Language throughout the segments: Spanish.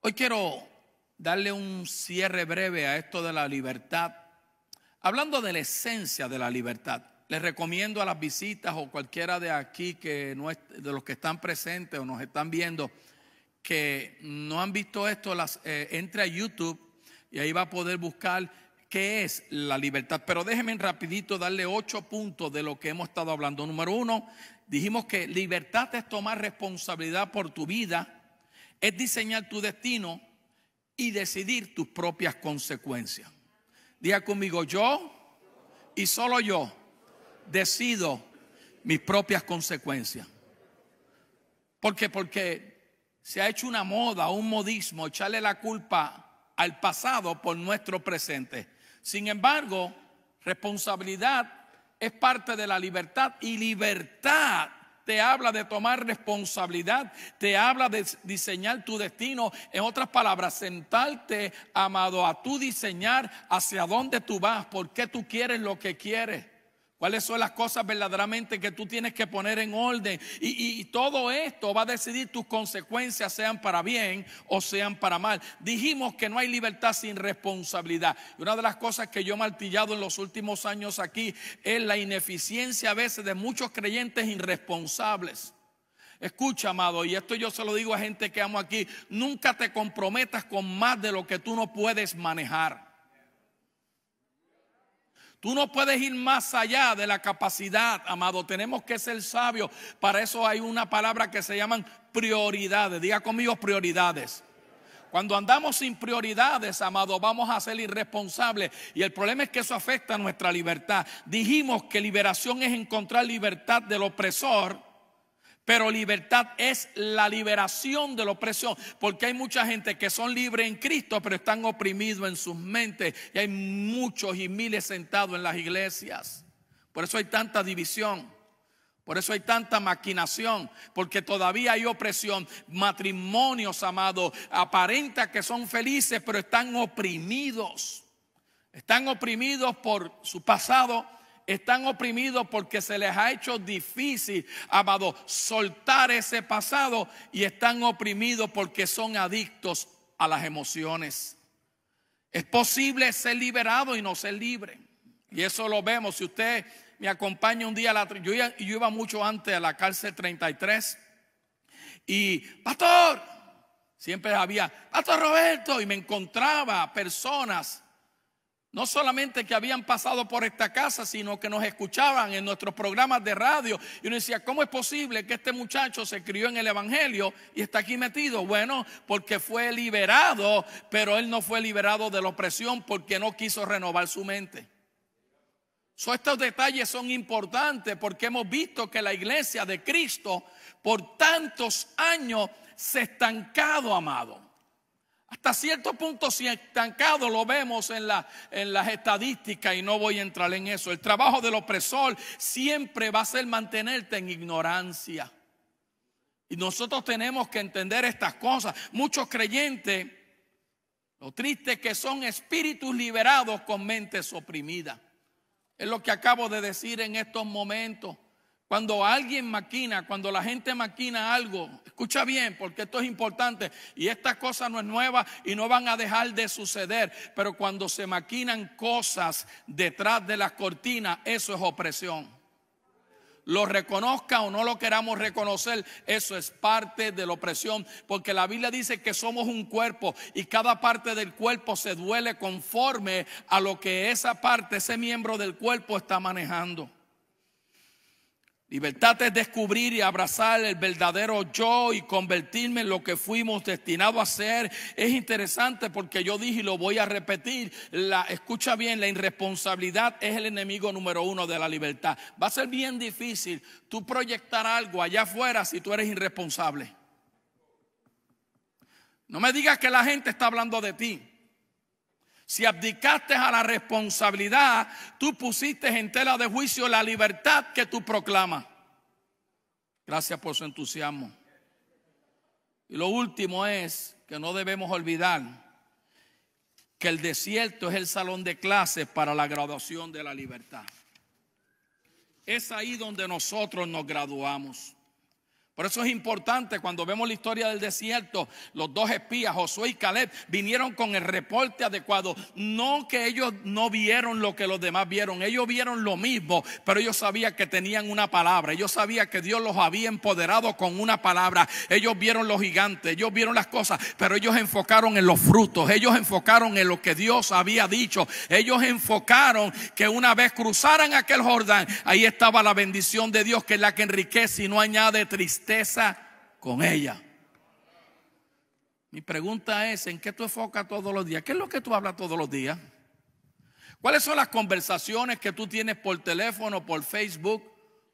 Hoy quiero darle un cierre breve a esto de la libertad. Hablando de la esencia de la libertad, les recomiendo a las visitas o cualquiera de aquí que no es, de los que están presentes o nos están viendo que no han visto esto, las, eh, entre a YouTube y ahí va a poder buscar qué es la libertad. Pero déjenme rapidito darle ocho puntos de lo que hemos estado hablando. Número uno, dijimos que libertad es tomar responsabilidad por tu vida es diseñar tu destino y decidir tus propias consecuencias. Diga conmigo, yo y solo yo decido mis propias consecuencias. Porque porque se ha hecho una moda, un modismo, echarle la culpa al pasado por nuestro presente. Sin embargo, responsabilidad es parte de la libertad y libertad te habla de tomar responsabilidad, te habla de diseñar tu destino. En otras palabras, sentarte, amado, a tú diseñar hacia dónde tú vas, por qué tú quieres lo que quieres. ¿Cuáles son las cosas verdaderamente que tú tienes que poner en orden? Y, todo esto va a decidir tus consecuencias, sean para bien o sean para mal. Dijimos que no hay libertad sin responsabilidad. Y una de las cosas que yo he martillado en los últimos años aquí es la ineficiencia a veces de muchos creyentes irresponsables. Escucha, amado, y esto yo se lo digo a gente que amo aquí, nunca te comprometas con más de lo que tú no puedes manejar. Tú no puedes ir más allá de la capacidad, amado. Tenemos que ser sabios. Para eso hay una palabra que se llaman prioridades. Diga conmigo prioridades. Cuando andamos sin prioridades, amado, vamos a ser irresponsables. Y el problema es que eso afecta a nuestra libertad. Dijimos que liberación es encontrar libertad del opresor pero libertad es la liberación de la opresión, porque hay mucha gente que son libres en Cristo, pero están oprimidos en sus mentes. Y hay muchos y miles sentados en las iglesias. Por eso hay tanta división. Por eso hay tanta maquinación, porque todavía hay opresión. Matrimonios, amados, aparenta que son felices, pero están oprimidos. Están oprimidos por su pasado, están oprimidos porque se les ha hecho difícil, amado, soltar ese pasado y están oprimidos porque son adictos a las emociones. Es posible ser liberado y no ser libre. Y eso lo vemos. Si usted me acompaña un día, a la, yo iba mucho antes a la cárcel 33 y, pastor, siempre había, pastor Roberto, y me encontraba personas no solamente que habían pasado por esta casa, sino que nos escuchaban en nuestros programas de radio. Y uno decía, ¿cómo es posible que este muchacho se crió en el Evangelio y está aquí metido? Bueno, porque fue liberado, pero él no fue liberado de la opresión porque no quiso renovar su mente. estos detalles son importantes porque hemos visto que la iglesia de Cristo por tantos años se ha estancado, amado. Hasta cierto punto, si estancado, lo vemos en, las estadísticas y no voy a entrar en eso. El trabajo del opresor siempre va a ser mantenerte en ignorancia. Y nosotros tenemos que entender estas cosas. Muchos creyentes, lo triste que son espíritus liberados con mentes oprimidas. Es lo que acabo de decir en estos momentos. Cuando alguien maquina, cuando la gente maquina algo, escucha bien, porque esto es importante y esta cosa no es nueva y no van a dejar de suceder, pero cuando se maquinan cosas detrás de las cortinas, eso es opresión. Lo reconozca o no lo queramos reconocer, eso es parte de la opresión, porque la Biblia dice que somos un cuerpo y cada parte del cuerpo se duele conforme a lo que esa parte, ese miembro del cuerpo está manejando. Libertad es descubrir y abrazar el verdadero yo y convertirme en lo que fuimos destinados a ser. Es interesante porque yo dije y lo voy a repetir. La, escucha bien, la irresponsabilidad es el enemigo número uno de la libertad. Va a ser bien difícil tú proyectar algo allá afuera si tú eres irresponsable. No me digas que la gente está hablando de ti. Si abdicaste a la responsabilidad, tú pusiste en tela de juicio la libertad que tú proclamas. Gracias por su entusiasmo. Y lo último es que no debemos olvidar que el desierto es el salón de clases para la graduación de la libertad. Es ahí donde nosotros nos graduamos. Por eso es importante cuando vemos la historia del desierto, los dos espías, Josué y Caleb, vinieron con el reporte adecuado. No que ellos no vieron lo que los demás vieron, ellos vieron lo mismo, pero ellos sabían que tenían una palabra, ellos sabían que Dios los había empoderado con una palabra, ellos vieron los gigantes, ellos vieron las cosas, pero ellos enfocaron en los frutos, ellos enfocaron en lo que Dios había dicho, ellos enfocaron que una vez cruzaran aquel Jordán, ahí estaba la bendición de Dios, que es la que enriquece y no añade tristeza con ella. Mi pregunta es, ¿en qué tú enfocas todos los días? ¿Qué es lo que tú hablas todos los días? ¿Cuáles son las conversaciones que tú tienes por teléfono, por Facebook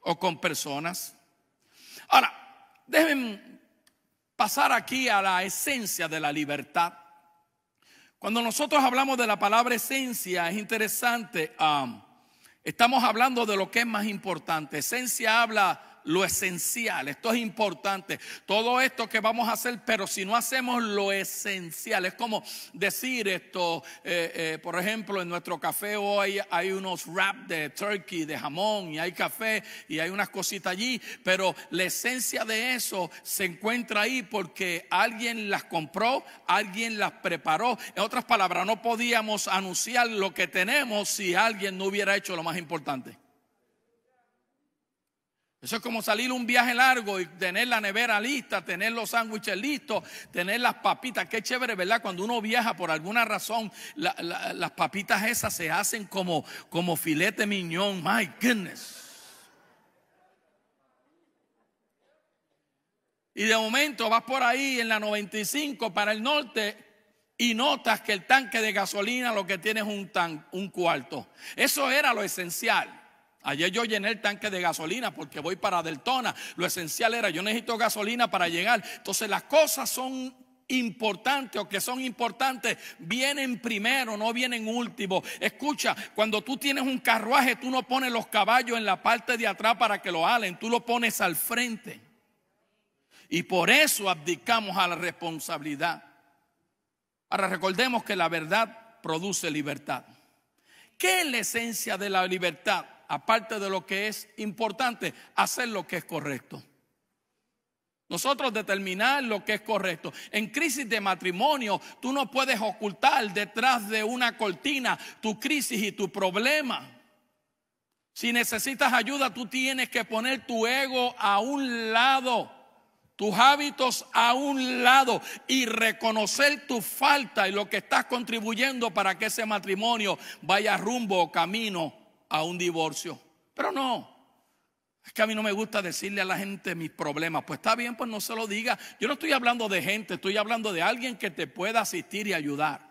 o con personas? Ahora, déjenme pasar aquí a la esencia de la libertad. Cuando nosotros hablamos de la palabra esencia, es interesante, ah, estamos hablando de lo que es más importante. Esencia habla lo esencial. Esto es importante. Todo esto que vamos a hacer, pero si no hacemos lo esencial, es como decir esto, eh, eh, por ejemplo, en nuestro café hoy hay unos wraps de turkey, de jamón, y hay café, y hay unas cositas allí, pero la esencia de eso se encuentra ahí porque alguien las compró, alguien las preparó. En otras palabras, no podíamos anunciar lo que tenemos si alguien no hubiera hecho lo más importante. Eso es como salir un viaje largo y tener la nevera lista, tener los sándwiches listos, tener las papitas. Qué chévere, ¿verdad? Cuando uno viaja por alguna razón, las papitas esas se hacen como, como filete miñón. My goodness. Y de momento vas por ahí en la 95 para el norte y notas que el tanque de gasolina lo que tiene es un, tan, un cuarto. Eso era lo esencial. Ayer yo llené el tanque de gasolina porque voy para Deltona. Lo esencial era, yo necesito gasolina para llegar. Entonces las cosas son importantes o que son importantes vienen primero, no vienen último. Escucha, cuando tú tienes un carruaje, tú no pones los caballos en la parte de atrás para que lo halen, tú lo pones al frente. Y por eso abdicamos a la responsabilidad. Ahora recordemos que la verdad produce libertad. ¿Qué es la esencia de la libertad? aparte de lo que es importante, hacer lo que es correcto. Nosotros determinar lo que es correcto. En crisis de matrimonio, tú no puedes ocultar detrás de una cortina tu crisis y tu problema. Si necesitas ayuda, tú tienes que poner tu ego a un lado, tus hábitos a un lado y reconocer tu falta y lo que estás contribuyendo para que ese matrimonio vaya rumbo o camino a un divorcio. Pero no, es que a mí no me gusta decirle a la gente mis problemas. Pues está bien, pues no se lo diga. Yo no estoy hablando de gente, estoy hablando de alguien que te pueda asistir y ayudar.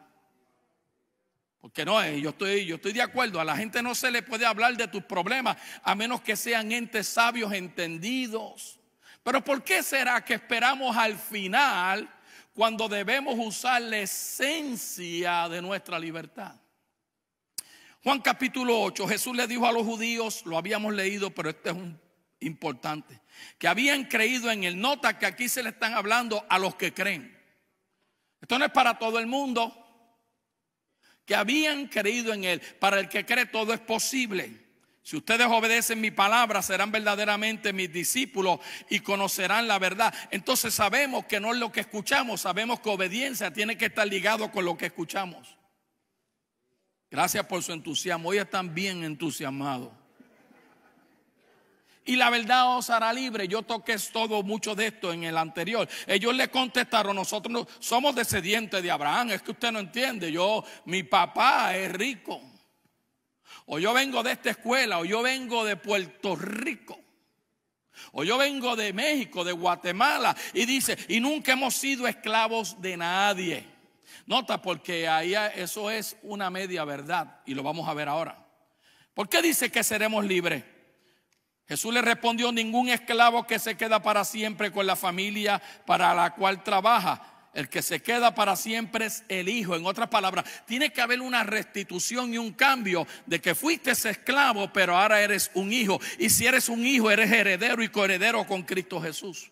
Porque no, eh, yo estoy, yo estoy de acuerdo, a la gente no se le puede hablar de tus problemas a menos que sean entes sabios, entendidos. Pero ¿por qué será que esperamos al final cuando debemos usar la esencia de nuestra libertad? Juan capítulo 8, Jesús le dijo a los judíos, lo habíamos leído, pero este es un importante, que habían creído en él. nota que aquí se le están hablando a los que creen. Esto no es para todo el mundo, que habían creído en él. Para el que cree todo es posible. Si ustedes obedecen mi palabra, serán verdaderamente mis discípulos y conocerán la verdad. Entonces sabemos que no es lo que escuchamos, sabemos que obediencia tiene que estar ligado con lo que escuchamos. Gracias por su entusiasmo. Hoy están bien entusiasmados Y la verdad os hará libre. Yo toqué todo mucho de esto en el anterior. Ellos le contestaron, nosotros somos descendientes de Abraham. Es que usted no entiende. Yo, mi papá es rico. O yo vengo de esta escuela, o yo vengo de Puerto Rico. O yo vengo de México, de Guatemala. Y dice, y nunca hemos sido esclavos de nadie. Nota porque ahí eso es una media verdad y lo vamos a ver ahora. ¿Por qué dice que seremos libres? Jesús le respondió, ningún esclavo que se queda para siempre con la familia para la cual trabaja. El que se queda para siempre es el hijo. En otras palabras, tiene que haber una restitución y un cambio de que fuiste ese esclavo, pero ahora eres un hijo. Y si eres un hijo, eres heredero y coheredero con Cristo Jesús.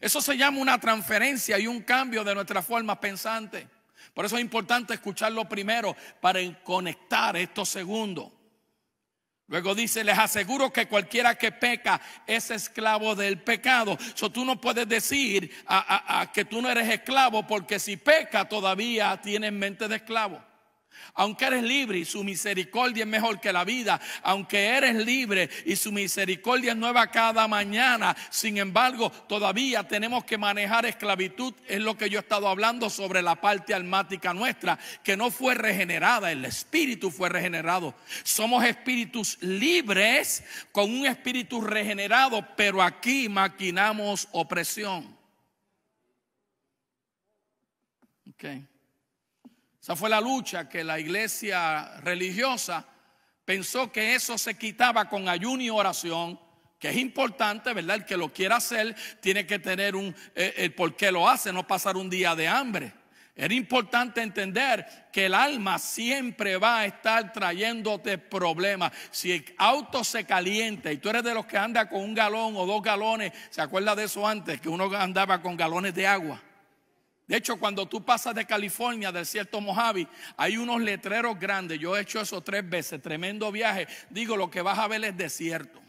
Eso se llama una transferencia y un cambio de nuestra forma pensante. Por eso es importante escucharlo primero para conectar esto segundo. Luego dice, les aseguro que cualquiera que peca es esclavo del pecado. tú no puedes decir que tú no eres esclavo porque si peca todavía tienes mente de esclavo. Aunque eres libre y su misericordia es mejor que la vida, aunque eres libre y su misericordia es nueva cada mañana, sin embargo, todavía tenemos que manejar esclavitud, es lo que yo he estado hablando sobre la parte almática nuestra, que no fue regenerada, el espíritu fue regenerado. Somos espíritus libres con un espíritu regenerado, pero aquí maquinamos opresión. Okay. Esa fue la lucha que la iglesia religiosa pensó que eso se quitaba con ayuno y oración, que es importante, ¿verdad? El que lo quiera hacer tiene que tener un, eh, el por qué lo hace, no pasar un día de hambre. Era importante entender que el alma siempre va a estar trayéndote problemas. Si el auto se calienta y tú eres de los que anda con un galón o dos galones, ¿se acuerda de eso antes? Que uno andaba con galones de agua. De hecho, cuando tú pasas de California, del cierto Mojave, hay unos letreros grandes. Yo he hecho eso tres veces, tremendo viaje. Digo, lo que vas a ver es desierto.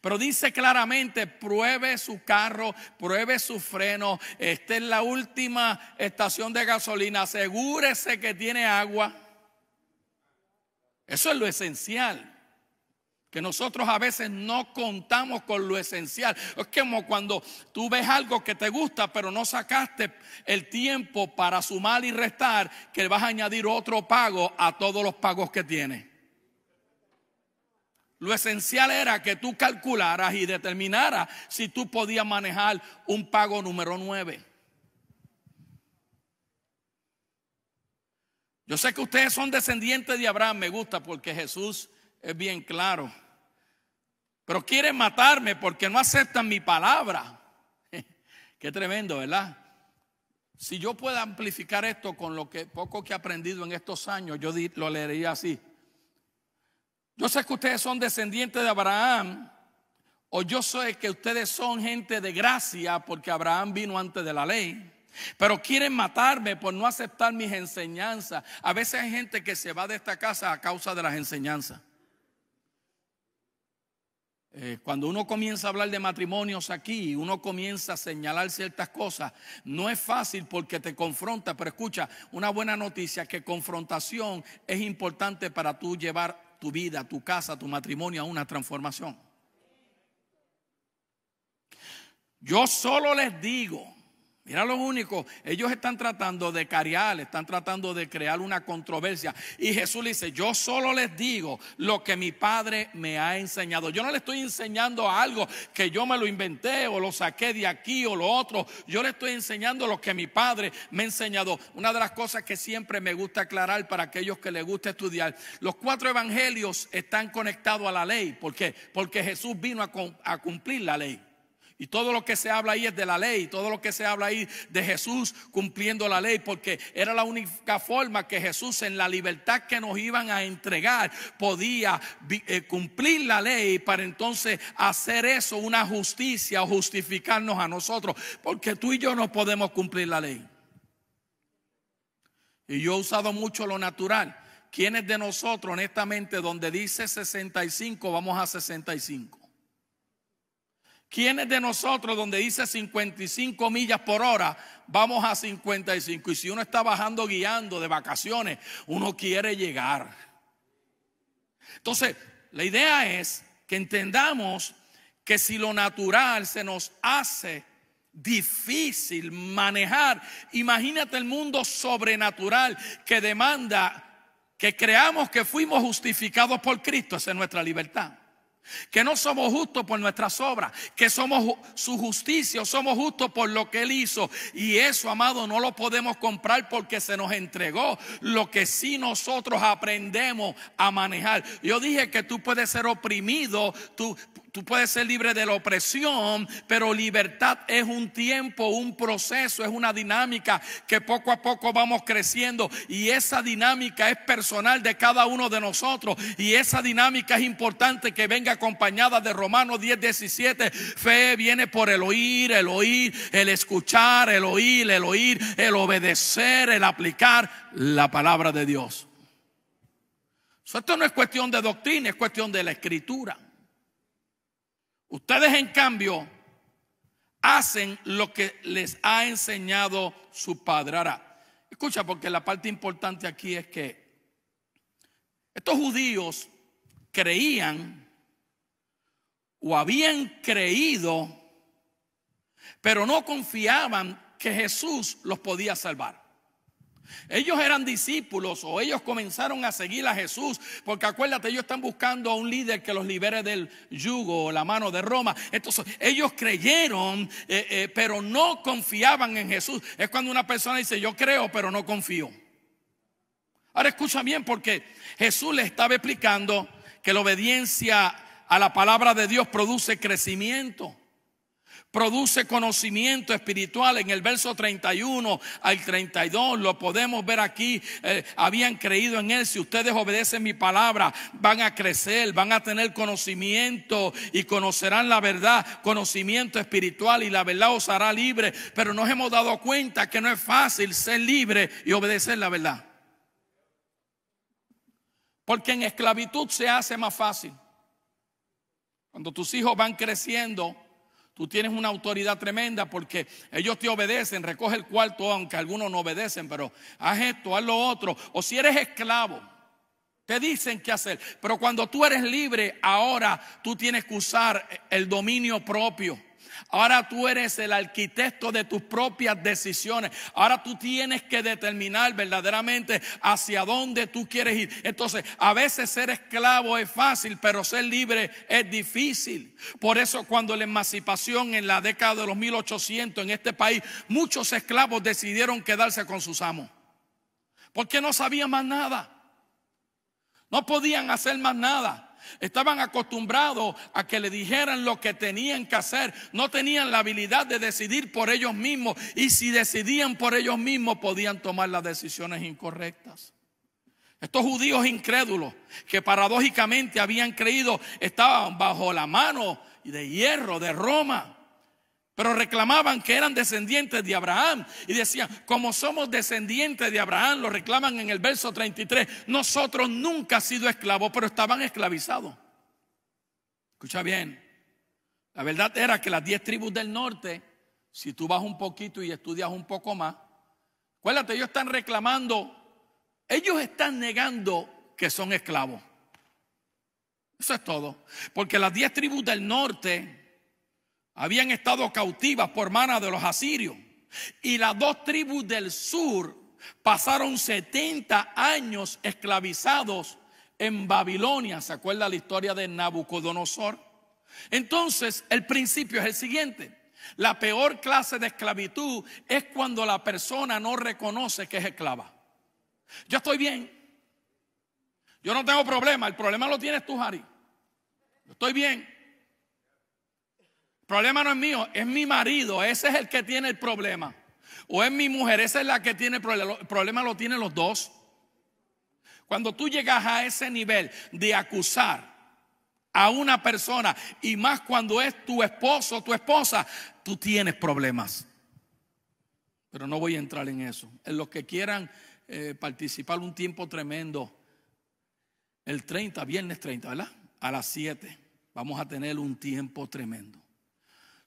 Pero dice claramente, pruebe su carro, pruebe su freno, esté en la última estación de gasolina, asegúrese que tiene agua. Eso es lo esencial. Que nosotros a veces no contamos con lo esencial. Es como cuando tú ves algo que te gusta, pero no sacaste el tiempo para sumar y restar, que vas a añadir otro pago a todos los pagos que tienes. Lo esencial era que tú calcularas y determinaras si tú podías manejar un pago número 9. Yo sé que ustedes son descendientes de Abraham, me gusta porque Jesús es bien claro. Pero quieren matarme porque no aceptan mi palabra. Qué tremendo, ¿verdad? Si yo puedo amplificar esto con lo que poco que he aprendido en estos años, yo lo leería así. Yo sé que ustedes son descendientes de Abraham, o yo sé que ustedes son gente de gracia porque Abraham vino antes de la ley. Pero quieren matarme por no aceptar mis enseñanzas. A veces hay gente que se va de esta casa a causa de las enseñanzas. Eh, cuando uno comienza a hablar de matrimonios aquí, uno comienza a señalar ciertas cosas, no es fácil porque te confronta, pero escucha, una buena noticia que confrontación es importante para tú llevar tu vida, tu casa, tu matrimonio a una transformación. Yo solo les digo, Mira lo único, ellos están tratando de cariar, están tratando de crear una controversia. Y Jesús le dice, yo solo les digo lo que mi padre me ha enseñado. Yo no le estoy enseñando algo que yo me lo inventé o lo saqué de aquí o lo otro. Yo le estoy enseñando lo que mi padre me ha enseñado. Una de las cosas que siempre me gusta aclarar para aquellos que les gusta estudiar, los cuatro evangelios están conectados a la ley. ¿Por qué? Porque Jesús vino a, a cumplir la ley. Y todo lo que se habla ahí es de la ley, todo lo que se habla ahí de Jesús cumpliendo la ley, porque era la única forma que Jesús en la libertad que nos iban a entregar podía eh, cumplir la ley para entonces hacer eso una justicia o justificarnos a nosotros, porque tú y yo no podemos cumplir la ley. Y yo he usado mucho lo natural. ¿Quiénes de nosotros, honestamente, donde dice 65, vamos a 65? es de nosotros donde dice 55 millas por hora, vamos a 55? Y si uno está bajando guiando de vacaciones, uno quiere llegar. Entonces, la idea es que entendamos que si lo natural se nos hace difícil manejar, imagínate el mundo sobrenatural que demanda que creamos que fuimos justificados por Cristo, esa es nuestra libertad que no somos justos por nuestras obras, que somos su justicia, somos justos por lo que Él hizo. Y eso, amado, no lo podemos comprar porque se nos entregó lo que sí nosotros aprendemos a manejar. Yo dije que tú puedes ser oprimido, tú Tú puedes ser libre de la opresión, pero libertad es un tiempo, un proceso, es una dinámica que poco a poco vamos creciendo y esa dinámica es personal de cada uno de nosotros y esa dinámica es importante que venga acompañada de Romanos 10, 17. Fe viene por el oír, el oír, el escuchar, el oír, el oír, el obedecer, el aplicar la palabra de Dios. Esto no es cuestión de doctrina, es cuestión de la escritura. Ustedes, en cambio, hacen lo que les ha enseñado su padre. Ahora, escucha, porque la parte importante aquí es que estos judíos creían o habían creído, pero no confiaban que Jesús los podía salvar. Ellos eran discípulos o ellos comenzaron a seguir a Jesús, porque acuérdate, ellos están buscando a un líder que los libere del yugo o la mano de Roma. Entonces, ellos creyeron, eh, eh, pero no confiaban en Jesús. Es cuando una persona dice, yo creo, pero no confío. Ahora escucha bien, porque Jesús le estaba explicando que la obediencia a la palabra de Dios produce crecimiento produce conocimiento espiritual. En el verso 31 al 32 lo podemos ver aquí. Eh, habían creído en Él. Si ustedes obedecen mi palabra, van a crecer, van a tener conocimiento y conocerán la verdad, conocimiento espiritual y la verdad os hará libre. Pero nos hemos dado cuenta que no es fácil ser libre y obedecer la verdad. Porque en esclavitud se hace más fácil. Cuando tus hijos van creciendo, Tú tienes una autoridad tremenda porque ellos te obedecen, recoge el cuarto, aunque algunos no obedecen, pero haz esto, haz lo otro. O si eres esclavo, te dicen qué hacer. Pero cuando tú eres libre, ahora tú tienes que usar el dominio propio. Ahora tú eres el arquitecto de tus propias decisiones. Ahora tú tienes que determinar verdaderamente hacia dónde tú quieres ir. Entonces, a veces ser esclavo es fácil, pero ser libre es difícil. Por eso cuando la emancipación en la década de los 1800 en este país, muchos esclavos decidieron quedarse con sus amos. Porque no sabían más nada. No podían hacer más nada. Estaban acostumbrados a que le dijeran lo que tenían que hacer. No tenían la habilidad de decidir por ellos mismos. Y si decidían por ellos mismos, podían tomar las decisiones incorrectas. Estos judíos incrédulos, que paradójicamente habían creído, estaban bajo la mano de hierro de Roma pero reclamaban que eran descendientes de Abraham. Y decían, como somos descendientes de Abraham, lo reclaman en el verso 33, nosotros nunca hemos sido esclavos, pero estaban esclavizados. Escucha bien, la verdad era que las diez tribus del norte, si tú vas un poquito y estudias un poco más, acuérdate, ellos están reclamando, ellos están negando que son esclavos. Eso es todo. Porque las diez tribus del norte habían estado cautivas por manos de los asirios. Y las dos tribus del sur pasaron 70 años esclavizados en Babilonia. ¿Se acuerda la historia de Nabucodonosor? Entonces, el principio es el siguiente. La peor clase de esclavitud es cuando la persona no reconoce que es esclava. Yo estoy bien. Yo no tengo problema. El problema lo tienes tú, Harry. estoy bien problema no es mío, es mi marido, ese es el que tiene el problema. O es mi mujer, esa es la que tiene el problema. El problema lo tienen los dos. Cuando tú llegas a ese nivel de acusar a una persona, y más cuando es tu esposo, o tu esposa, tú tienes problemas. Pero no voy a entrar en eso. En los que quieran eh, participar un tiempo tremendo, el 30, viernes 30, ¿verdad? A las 7, vamos a tener un tiempo tremendo.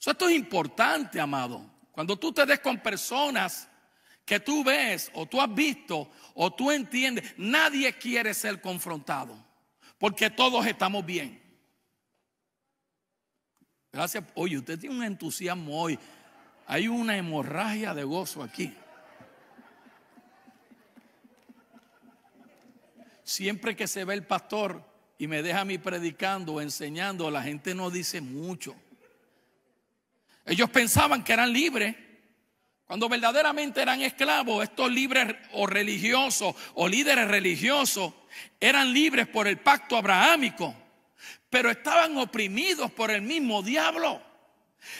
Eso esto es importante, amado. Cuando tú te des con personas que tú ves o tú has visto o tú entiendes, nadie quiere ser confrontado, porque todos estamos bien. Gracias. Oye, usted tiene un entusiasmo hoy. Hay una hemorragia de gozo aquí. Siempre que se ve el pastor y me deja a mí predicando o enseñando, la gente no dice mucho. Ellos pensaban que eran libres. Cuando verdaderamente eran esclavos, estos libres o religiosos o líderes religiosos eran libres por el pacto abrahámico, pero estaban oprimidos por el mismo diablo.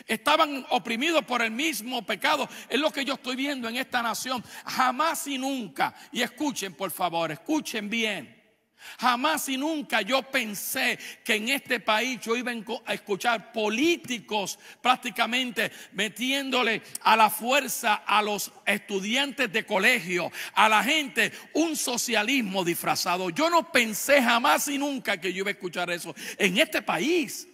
Estaban oprimidos por el mismo pecado. Es lo que yo estoy viendo en esta nación. Jamás y nunca. Y escuchen, por favor, escuchen bien. Jamás y nunca yo pensé que en este país yo iba a escuchar políticos prácticamente metiéndole a la fuerza a los estudiantes de colegio, a la gente, un socialismo disfrazado. Yo no pensé jamás y nunca que yo iba a escuchar eso en este país.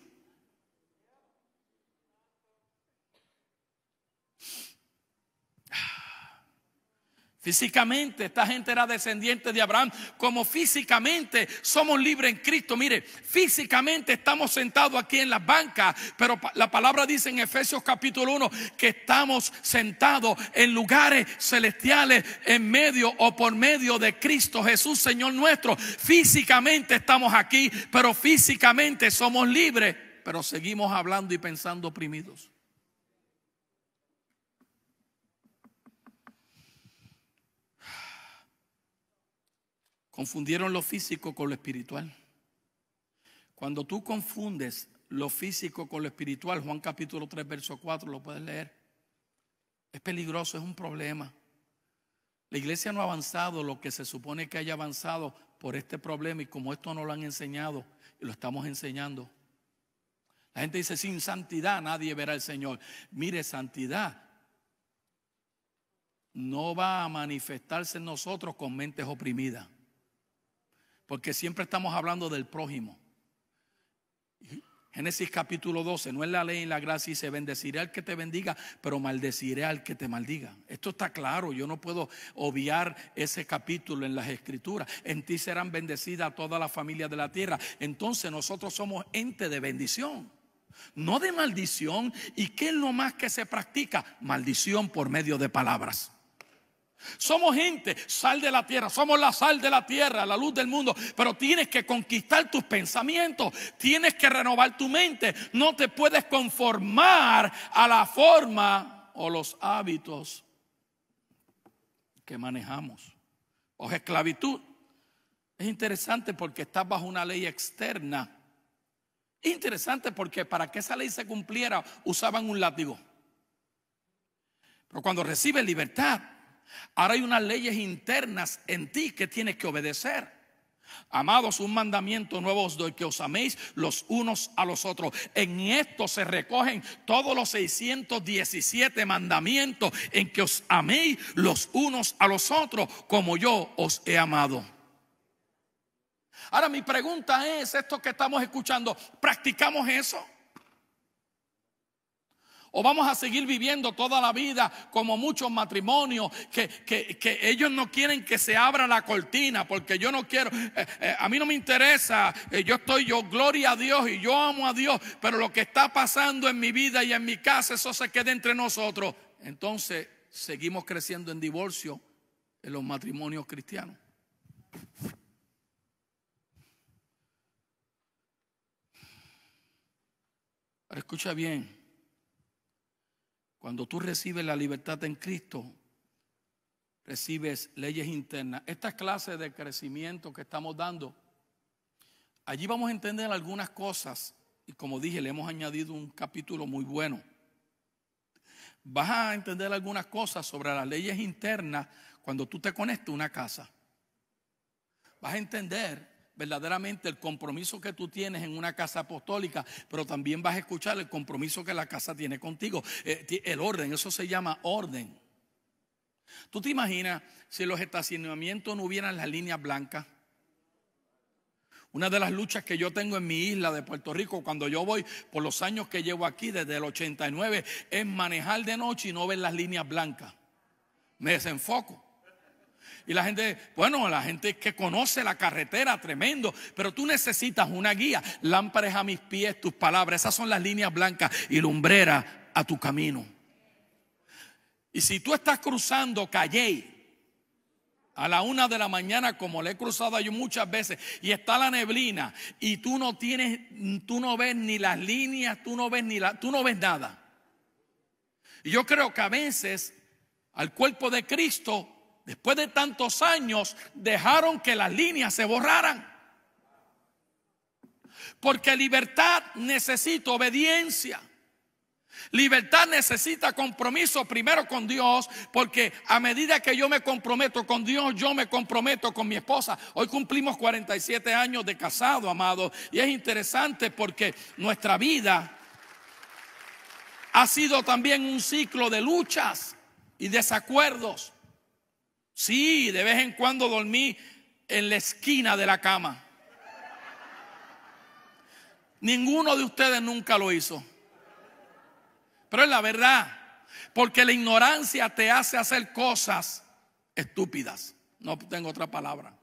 Físicamente, esta gente era descendiente de Abraham. Como físicamente somos libres en Cristo. Mire, físicamente estamos sentados aquí en las bancas. Pero la palabra dice en Efesios capítulo 1 que estamos sentados en lugares celestiales en medio o por medio de Cristo Jesús, Señor nuestro. Físicamente estamos aquí, pero físicamente somos libres. Pero seguimos hablando y pensando oprimidos. Confundieron lo físico con lo espiritual. Cuando tú confundes lo físico con lo espiritual, Juan capítulo 3, verso 4, lo puedes leer. Es peligroso, es un problema. La iglesia no ha avanzado lo que se supone que haya avanzado por este problema y como esto no lo han enseñado y lo estamos enseñando. La gente dice, sin santidad nadie verá al Señor. Mire, santidad no va a manifestarse en nosotros con mentes oprimidas porque siempre estamos hablando del prójimo. Génesis capítulo 12, no es la ley y la gracia, dice, bendeciré al que te bendiga, pero maldeciré al que te maldiga. Esto está claro, yo no puedo obviar ese capítulo en las escrituras. En ti serán bendecidas todas las familias de la tierra. Entonces nosotros somos ente de bendición, no de maldición. ¿Y qué es lo más que se practica? Maldición por medio de palabras. Somos gente, sal de la tierra, somos la sal de la tierra, la luz del mundo, pero tienes que conquistar tus pensamientos, tienes que renovar tu mente, no te puedes conformar a la forma o los hábitos que manejamos. O esclavitud. Es interesante porque estás bajo una ley externa. Es interesante porque para que esa ley se cumpliera usaban un látigo. Pero cuando recibes libertad, Ahora hay unas leyes internas en ti que tienes que obedecer. Amados, un mandamiento nuevo os doy, que os améis los unos a los otros. En esto se recogen todos los 617 mandamientos en que os améis los unos a los otros como yo os he amado. Ahora mi pregunta es, esto que estamos escuchando, ¿practicamos eso? ¿O vamos a seguir viviendo toda la vida como muchos matrimonios que, ellos no quieren que se abra la cortina porque yo no quiero, eh, eh, a mí no me interesa, eh, yo estoy, yo gloria a Dios y yo amo a Dios, pero lo que está pasando en mi vida y en mi casa, eso se quede entre nosotros. Entonces seguimos creciendo en divorcio en los matrimonios cristianos. escucha bien. Cuando tú recibes la libertad en Cristo, recibes leyes internas. Esta clase de crecimiento que estamos dando, allí vamos a entender algunas cosas. Y como dije, le hemos añadido un capítulo muy bueno. Vas a entender algunas cosas sobre las leyes internas cuando tú te conectes a una casa. Vas a entender verdaderamente el compromiso que tú tienes en una casa apostólica, pero también vas a escuchar el compromiso que la casa tiene contigo. Eh, el orden, eso se llama orden. ¿Tú te imaginas si los estacionamientos no hubieran las líneas blancas? Una de las luchas que yo tengo en mi isla de Puerto Rico cuando yo voy por los años que llevo aquí desde el 89 es manejar de noche y no ver las líneas blancas. Me desenfoco. Y la gente, bueno, la gente que conoce la carretera, tremendo, pero tú necesitas una guía. Lámparas a mis pies, tus palabras, esas son las líneas blancas y lumbrera a tu camino. Y si tú estás cruzando Calle a la una de la mañana, como le he cruzado yo muchas veces, y está la neblina, y tú no tienes, tú no ves ni las líneas, tú no ves ni la, tú no ves nada. Y yo creo que a veces al cuerpo de Cristo Después de tantos años dejaron que las líneas se borraran. Porque libertad necesita obediencia. Libertad necesita compromiso primero con Dios, porque a medida que yo me comprometo con Dios, yo me comprometo con mi esposa. Hoy cumplimos 47 años de casado, amado, y es interesante porque nuestra vida ha sido también un ciclo de luchas y desacuerdos. Sí, de vez en cuando dormí en la esquina de la cama. Ninguno de ustedes nunca lo hizo. Pero es la verdad. Porque la ignorancia te hace hacer cosas estúpidas. No tengo otra palabra.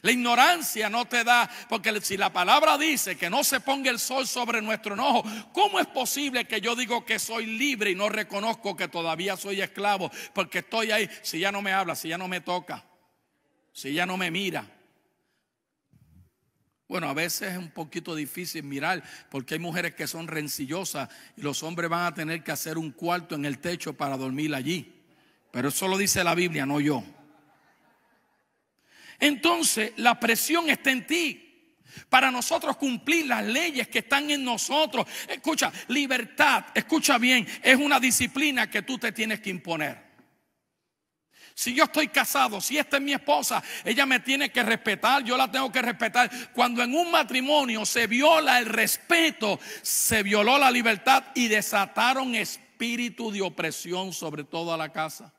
La ignorancia no te da, porque si la palabra dice que no se ponga el sol sobre nuestro enojo, ¿cómo es posible que yo digo que soy libre y no reconozco que todavía soy esclavo? Porque estoy ahí, si ya no me habla, si ya no me toca, si ya no me mira. Bueno, a veces es un poquito difícil mirar porque hay mujeres que son rencillosas y los hombres van a tener que hacer un cuarto en el techo para dormir allí. Pero eso lo dice la Biblia, no yo. Entonces la presión está en ti. Para nosotros cumplir las leyes que están en nosotros. Escucha, libertad, escucha bien, es una disciplina que tú te tienes que imponer. Si yo estoy casado, si esta es mi esposa, ella me tiene que respetar, yo la tengo que respetar. Cuando en un matrimonio se viola el respeto, se violó la libertad y desataron espíritu de opresión sobre toda la casa.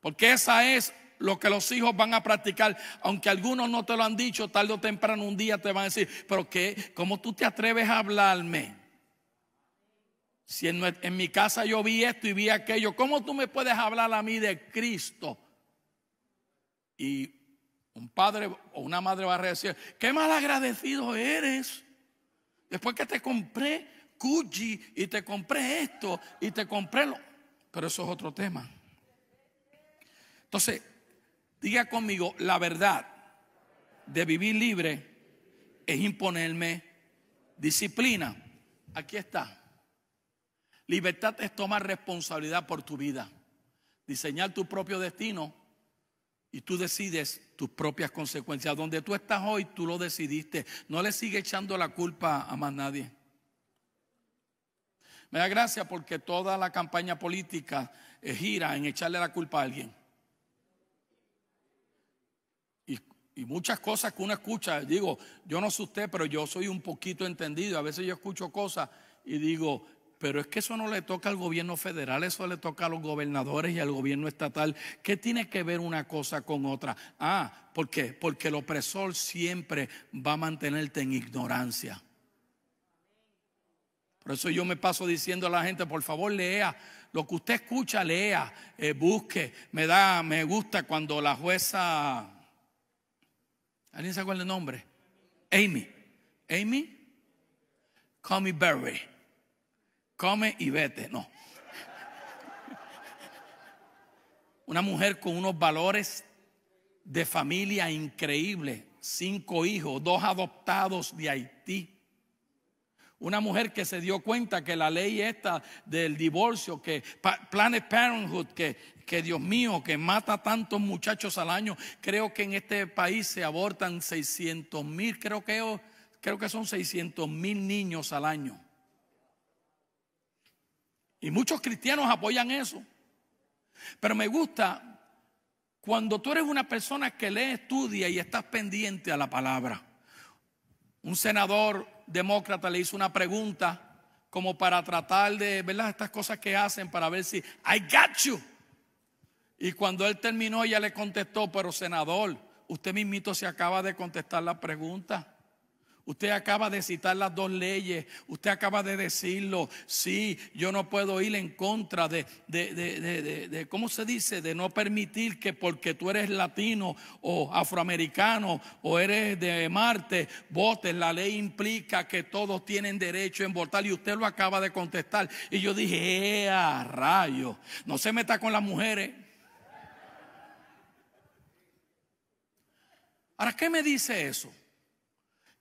Porque esa es lo que los hijos van a practicar, aunque algunos no te lo han dicho, tarde o temprano un día te van a decir, pero ¿qué? ¿Cómo tú te atreves a hablarme? Si en, mi casa yo vi esto y vi aquello, ¿cómo tú me puedes hablar a mí de Cristo? Y un padre o una madre va a decir, qué mal agradecido eres. Después que te compré Gucci y te compré esto y te compré lo... Pero eso es otro tema. Entonces, Diga conmigo, la verdad de vivir libre es imponerme disciplina. Aquí está. Libertad es tomar responsabilidad por tu vida, diseñar tu propio destino y tú decides tus propias consecuencias. Donde tú estás hoy, tú lo decidiste. No le sigue echando la culpa a más nadie. Me da gracia porque toda la campaña política eh, gira en echarle la culpa a alguien. y muchas cosas que uno escucha, digo, yo no sé usted, pero yo soy un poquito entendido. A veces yo escucho cosas y digo, pero es que eso no le toca al gobierno federal, eso le toca a los gobernadores y al gobierno estatal. ¿Qué tiene que ver una cosa con otra? Ah, ¿por qué? Porque el opresor siempre va a mantenerte en ignorancia. Por eso yo me paso diciendo a la gente, por favor, lea. Lo que usted escucha, lea, eh, busque. Me da, me gusta cuando la jueza ¿Alguien se acuerda el nombre? Amy. Amy, come Berry. Come y vete. No. Una mujer con unos valores de familia increíbles. Cinco hijos, dos adoptados de Haití. Una mujer que se dio cuenta que la ley esta del divorcio, que Planet Parenthood, que que Dios mío, que mata tantos muchachos al año. Creo que en este país se abortan 600 mil, creo que, creo que son 600 mil niños al año. Y muchos cristianos apoyan eso. Pero me gusta cuando tú eres una persona que lee, estudia y estás pendiente a la palabra. Un senador demócrata le hizo una pregunta como para tratar de, ¿verdad? Estas cosas que hacen para ver si, I got you. Y cuando él terminó, ella le contestó, pero senador, usted mismito se acaba de contestar la pregunta. Usted acaba de citar las dos leyes, usted acaba de decirlo, sí, yo no puedo ir en contra de, de, ¿cómo se dice? De no permitir que porque tú eres latino o afroamericano o eres de Marte, votes. La ley implica que todos tienen derecho en votar y usted lo acaba de contestar. Y yo dije, ¡eh, rayo! No se meta con las mujeres. Ahora, ¿qué me dice eso?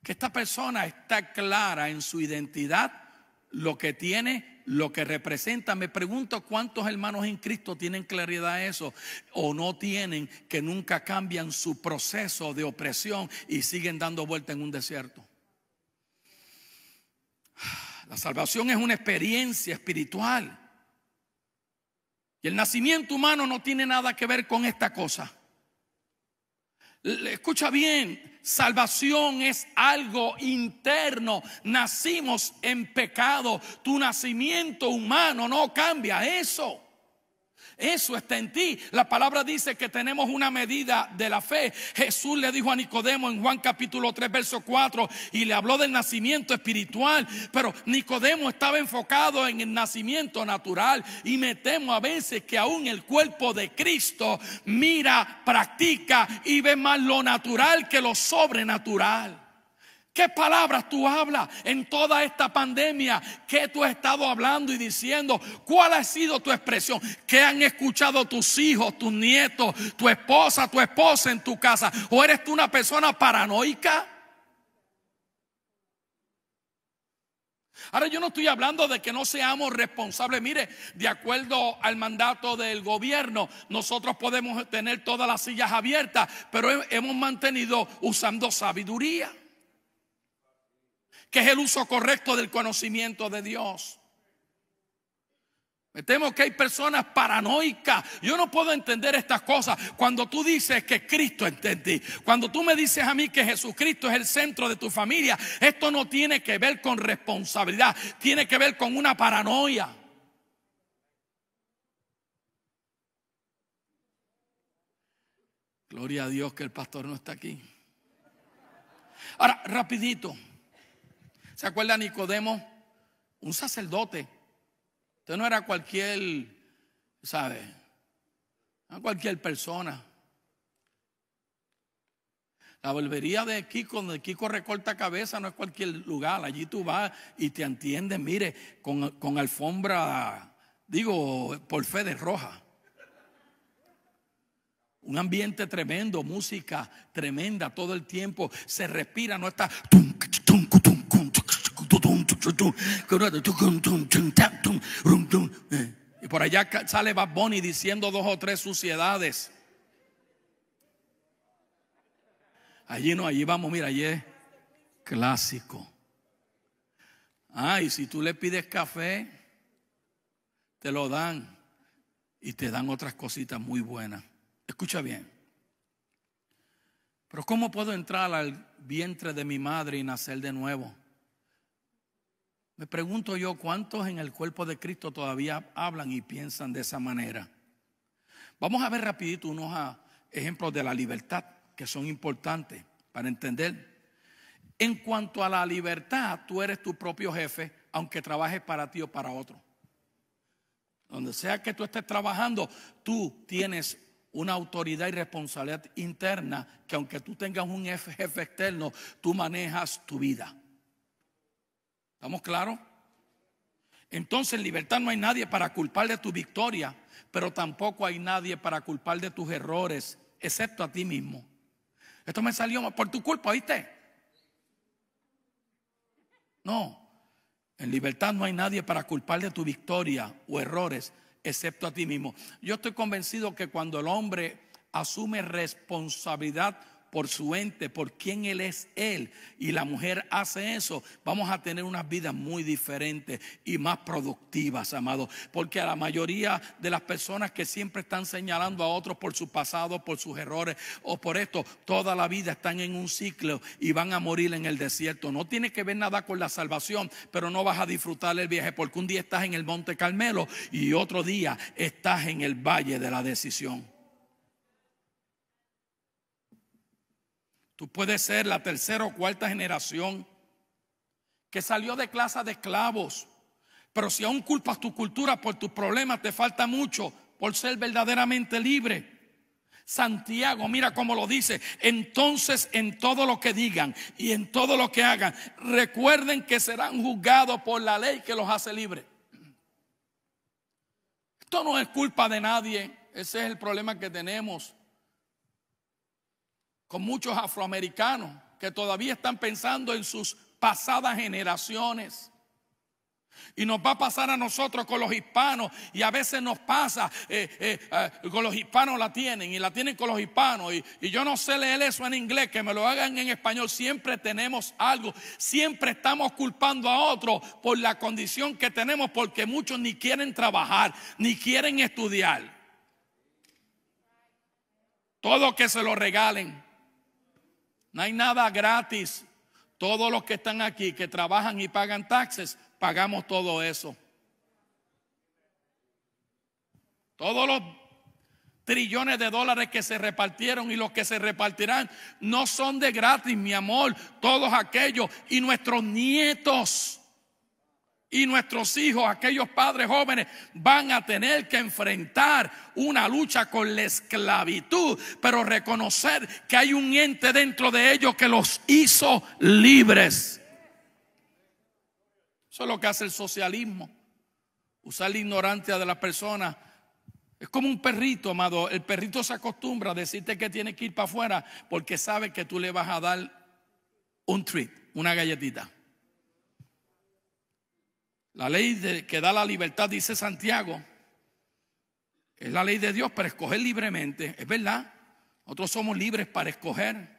Que esta persona está clara en su identidad, lo que tiene, lo que representa. Me pregunto cuántos hermanos en Cristo tienen claridad eso o no tienen, que nunca cambian su proceso de opresión y siguen dando vuelta en un desierto. La salvación es una experiencia espiritual. Y el nacimiento humano no tiene nada que ver con esta cosa. Escucha bien, salvación es algo interno. Nacimos en pecado. Tu nacimiento humano no cambia eso. Eso está en ti. La palabra dice que tenemos una medida de la fe. Jesús le dijo a Nicodemo en Juan capítulo 3, verso 4, y le habló del nacimiento espiritual, pero Nicodemo estaba enfocado en el nacimiento natural y me temo a veces que aún el cuerpo de Cristo mira, practica y ve más lo natural que lo sobrenatural. ¿Qué palabras tú hablas en toda esta pandemia? ¿Qué tú has estado hablando y diciendo? ¿Cuál ha sido tu expresión? ¿Qué han escuchado tus hijos, tus nietos, tu esposa, tu esposa en tu casa? ¿O eres tú una persona paranoica? Ahora yo no estoy hablando de que no seamos responsables. Mire, de acuerdo al mandato del gobierno, nosotros podemos tener todas las sillas abiertas, pero hemos mantenido usando sabiduría que es el uso correcto del conocimiento de Dios. Me temo que hay personas paranoicas. Yo no puedo entender estas cosas. Cuando tú dices que Cristo entendí, cuando tú me dices a mí que Jesucristo es el centro de tu familia, esto no tiene que ver con responsabilidad, tiene que ver con una paranoia. Gloria a Dios que el pastor no está aquí. Ahora, rapidito. ¿Se acuerda Nicodemo? Un sacerdote. Usted no era cualquier, ¿sabe? No cualquier persona. La volvería de Kiko, donde Kiko recorta cabeza, no es cualquier lugar. Allí tú vas y te entiendes, mire, con, con alfombra, digo, por fe de roja. Un ambiente tremendo, música tremenda todo el tiempo. Se respira, no está. Y por allá sale Bad Bunny diciendo dos o tres suciedades. Allí no, allí vamos, mira, allí es clásico. Ay, ah, si tú le pides café, te lo dan y te dan otras cositas muy buenas. Escucha bien. Pero ¿cómo puedo entrar al vientre de mi madre y nacer de nuevo? Me pregunto yo cuántos en el cuerpo de Cristo todavía hablan y piensan de esa manera. Vamos a ver rapidito unos ah, ejemplos de la libertad que son importantes para entender. En cuanto a la libertad, tú eres tu propio jefe, aunque trabajes para ti o para otro. Donde sea que tú estés trabajando, tú tienes una autoridad y responsabilidad interna que aunque tú tengas un jefe externo, tú manejas tu vida. ¿Estamos claros? Entonces en libertad no hay nadie para culpar de tu victoria, pero tampoco hay nadie para culpar de tus errores, excepto a ti mismo. Esto me salió por tu culpa, ¿viste? No, en libertad no hay nadie para culpar de tu victoria o errores, excepto a ti mismo. Yo estoy convencido que cuando el hombre asume responsabilidad por su ente, por quién Él es Él, y la mujer hace eso, vamos a tener unas vidas muy diferentes y más productivas, amado. Porque a la mayoría de las personas que siempre están señalando a otros por su pasado, por sus errores o por esto, toda la vida están en un ciclo y van a morir en el desierto. No tiene que ver nada con la salvación, pero no vas a disfrutar el viaje porque un día estás en el Monte Carmelo y otro día estás en el Valle de la Decisión. Tú puedes ser la tercera o cuarta generación que salió de clase de esclavos. Pero si aún culpas tu cultura por tus problemas, te falta mucho por ser verdaderamente libre. Santiago, mira cómo lo dice. Entonces en todo lo que digan y en todo lo que hagan, recuerden que serán juzgados por la ley que los hace libres. Esto no es culpa de nadie. Ese es el problema que tenemos con muchos afroamericanos que todavía están pensando en sus pasadas generaciones. Y nos va a pasar a nosotros con los hispanos. Y a veces nos pasa, eh, eh, eh, con los hispanos la tienen y la tienen con los hispanos. y, yo no sé leer eso en inglés, que me lo hagan en español. Siempre tenemos algo. Siempre estamos culpando a otros por la condición que tenemos, porque muchos ni quieren trabajar, ni quieren estudiar. Todo que se lo regalen. No hay nada gratis. Todos los que están aquí, que trabajan y pagan taxes, pagamos todo eso. Todos los trillones de dólares que se repartieron y los que se repartirán no son de gratis, mi amor. Todos aquellos y nuestros nietos y nuestros hijos, aquellos padres jóvenes, van a tener que enfrentar una lucha con la esclavitud, pero reconocer que hay un ente dentro de ellos que los hizo libres. Eso es lo que hace el socialismo. Usar la ignorancia de las personas. Es como un perrito, amado. El perrito se acostumbra a decirte que tiene que ir para afuera porque sabe que tú le vas a dar un treat, una galletita. La ley que da la libertad, dice Santiago, es la ley de Dios para escoger libremente. Es verdad, nosotros somos libres para escoger.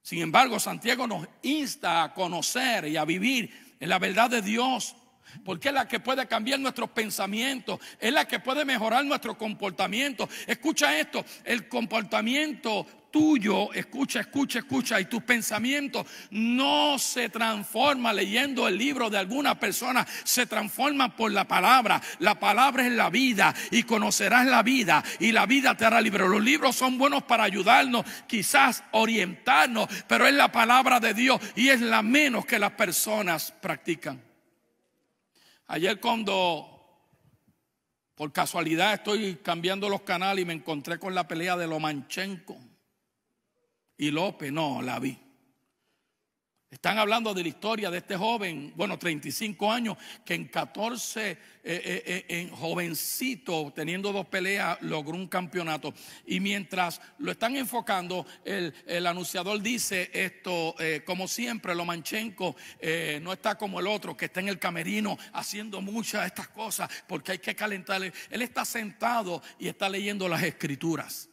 Sin embargo, Santiago nos insta a conocer y a vivir en la verdad de Dios, porque es la que puede cambiar nuestros pensamientos, es la que puede mejorar nuestro comportamiento. Escucha esto, el comportamiento tuyo, escucha, escucha, escucha, y tus pensamientos no se transforma leyendo el libro de alguna persona, se transforma por la palabra. La palabra es la vida y conocerás la vida y la vida te hará libre. Los libros son buenos para ayudarnos, quizás orientarnos, pero es la palabra de Dios y es la menos que las personas practican. Ayer cuando por casualidad estoy cambiando los canales y me encontré con la pelea de Lomachenko y López, no, la vi. Están hablando de la historia de este joven, bueno, 35 años, que en 14, eh, eh, eh, en jovencito, teniendo dos peleas, logró un campeonato. Y mientras lo están enfocando, el, anunciador dice esto, como siempre, Lomachenko no está como el otro, que está en el camerino haciendo muchas de estas cosas, porque hay que calentarle. Él está sentado y está leyendo las escrituras.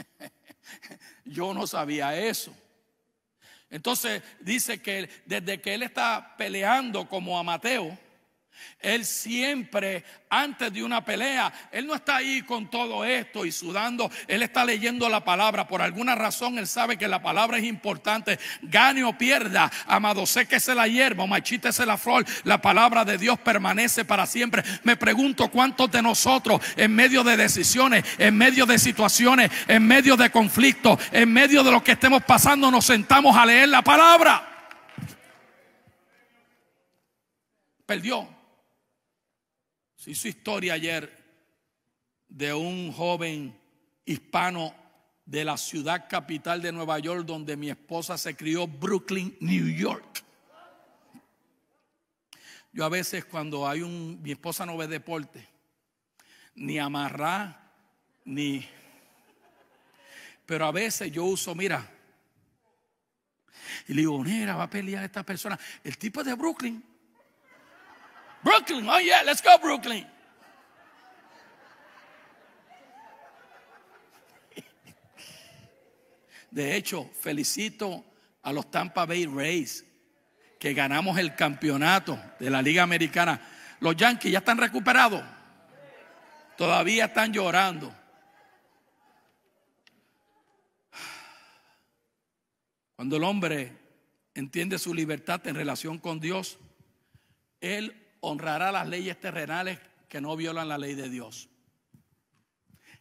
Yo no sabía eso. Entonces dice que desde que él está peleando como a Mateo, él siempre, antes de una pelea, Él no está ahí con todo esto y sudando, Él está leyendo la palabra. Por alguna razón Él sabe que la palabra es importante. Gane o pierda, amado, sé que séquese la hierba, machítese la flor, la palabra de Dios permanece para siempre. Me pregunto cuántos de nosotros en medio de decisiones, en medio de situaciones, en medio de conflictos, en medio de lo que estemos pasando, nos sentamos a leer la palabra. Perdió, hizo historia ayer de un joven hispano de la ciudad capital de Nueva York, donde mi esposa se crió, Brooklyn, New York. Yo a veces cuando hay un, mi esposa no ve deporte, ni amarrá, ni... Pero a veces yo uso, mira, y le digo, mira, va a pelear esta persona. El tipo es de Brooklyn. Brooklyn. Oh, yeah, let's go, Brooklyn. De hecho, felicito a los Tampa Bay Rays que ganamos el campeonato de la Liga Americana. Los Yankees ya están recuperados. Todavía están llorando. Cuando el hombre entiende su libertad en relación con Dios, él honrará las leyes terrenales que no violan la ley de Dios.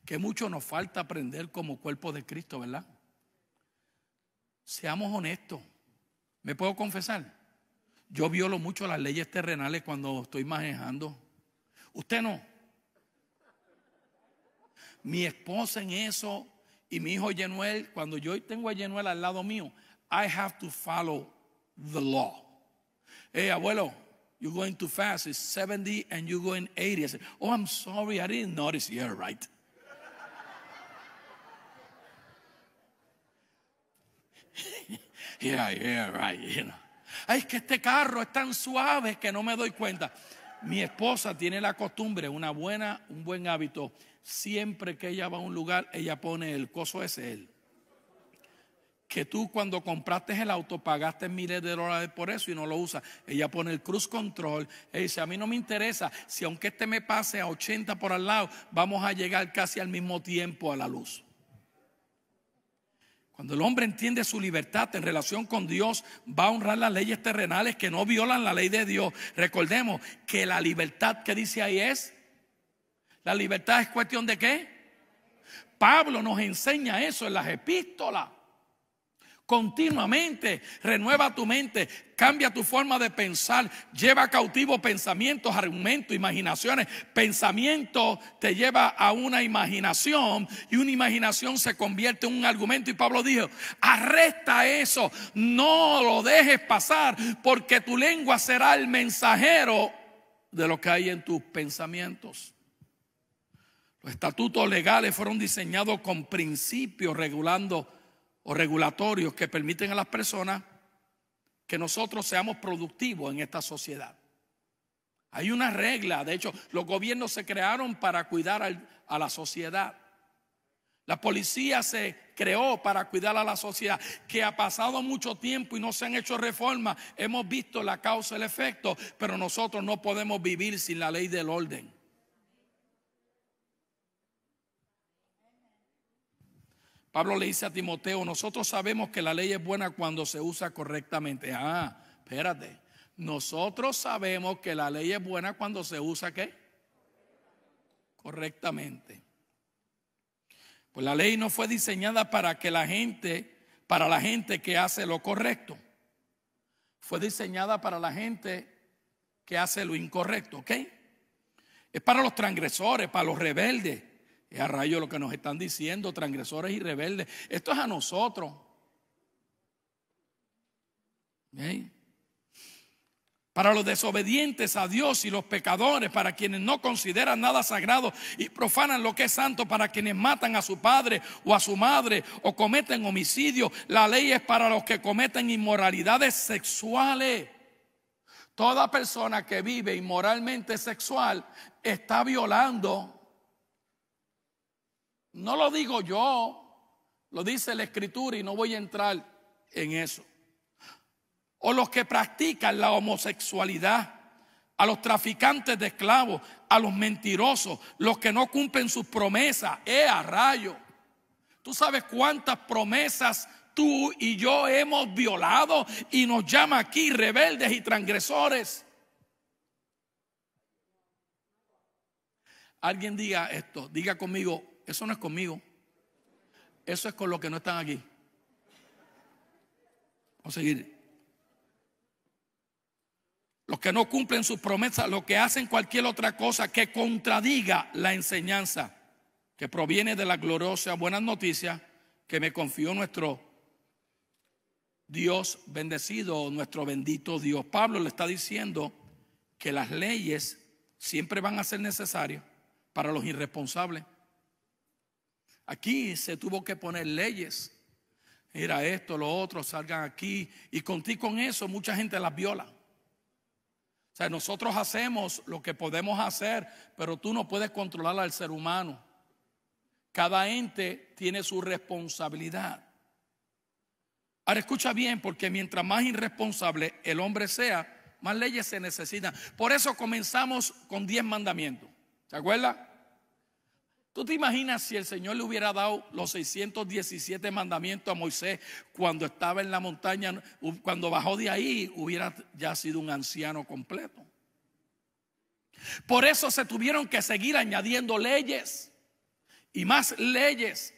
Que mucho nos falta aprender como cuerpo de Cristo, ¿verdad? Seamos honestos. ¿Me puedo confesar? Yo violo mucho las leyes terrenales cuando estoy manejando. Usted no. Mi esposa en eso y mi hijo Yenuel, cuando yo tengo a Yenuel al lado mío, I have to follow the law. Eh, hey, abuelo, You're going too fast. It's 70 and you're going 80. I said, Oh, I'm sorry. I didn't notice. Yeah, right. yeah, yeah, right. You know. Ay, es que este carro es tan suave que no me doy cuenta. Mi esposa tiene la costumbre, una buena, un buen hábito. Siempre que ella va a un lugar, ella pone el coso ese, que tú cuando compraste el auto pagaste miles de dólares por eso y no lo usas. Ella pone el cruz control y dice, a mí no me interesa si aunque este me pase a 80 por al lado, vamos a llegar casi al mismo tiempo a la luz. Cuando el hombre entiende su libertad en relación con Dios, va a honrar las leyes terrenales que no violan la ley de Dios. Recordemos que la libertad que dice ahí es, la libertad es cuestión de qué? Pablo nos enseña eso en las epístolas. Continuamente renueva tu mente, cambia tu forma de pensar, lleva cautivo pensamientos, argumentos, imaginaciones. Pensamiento te lleva a una imaginación y una imaginación se convierte en un argumento. Y Pablo dijo, arresta eso, no lo dejes pasar porque tu lengua será el mensajero de lo que hay en tus pensamientos. Los estatutos legales fueron diseñados con principios regulando o regulatorios que permiten a las personas que nosotros seamos productivos en esta sociedad. Hay una regla, de hecho, los gobiernos se crearon para cuidar a la sociedad. La policía se creó para cuidar a la sociedad, que ha pasado mucho tiempo y no se han hecho reformas. Hemos visto la causa, y el efecto, pero nosotros no podemos vivir sin la ley del orden. Pablo le dice a Timoteo, nosotros sabemos que la ley es buena cuando se usa correctamente. Ah, espérate. Nosotros sabemos que la ley es buena cuando se usa qué? Correctamente. Pues la ley no fue diseñada para que la gente, para la gente que hace lo correcto. Fue diseñada para la gente que hace lo incorrecto, ¿ok? Es para los transgresores, para los rebeldes es a rayo lo que nos están diciendo, transgresores y rebeldes. Esto es a nosotros. Para los desobedientes a Dios y los pecadores, para quienes no consideran nada sagrado y profanan lo que es santo, para quienes matan a su padre o a su madre o cometen homicidio, la ley es para los que cometen inmoralidades sexuales. Toda persona que vive inmoralmente sexual está violando no lo digo yo, lo dice la escritura y no voy a entrar en eso. O los que practican la homosexualidad, a los traficantes de esclavos, a los mentirosos, los que no cumplen sus promesas, es ¡eh, a rayo! Tú sabes cuántas promesas tú y yo hemos violado y nos llama aquí rebeldes y transgresores. Alguien diga esto, diga conmigo, eso no es conmigo. Eso es con los que no están aquí. Vamos a seguir. Los que no cumplen sus promesas, los que hacen cualquier otra cosa que contradiga la enseñanza que proviene de la gloriosa buenas noticias que me confió nuestro Dios bendecido, nuestro bendito Dios. Pablo le está diciendo que las leyes siempre van a ser necesarias para los irresponsables. Aquí se tuvo que poner leyes. Mira esto, lo otro, salgan aquí. Y con ti con eso mucha gente las viola. O sea, nosotros hacemos lo que podemos hacer, pero tú no puedes controlar al ser humano. Cada ente tiene su responsabilidad. Ahora escucha bien, porque mientras más irresponsable el hombre sea, más leyes se necesitan. Por eso comenzamos con 10 mandamientos. ¿Se acuerda? ¿Tú te imaginas si el Señor le hubiera dado los 617 mandamientos a Moisés cuando estaba en la montaña, cuando bajó de ahí, hubiera ya sido un anciano completo? Por eso se tuvieron que seguir añadiendo leyes y más leyes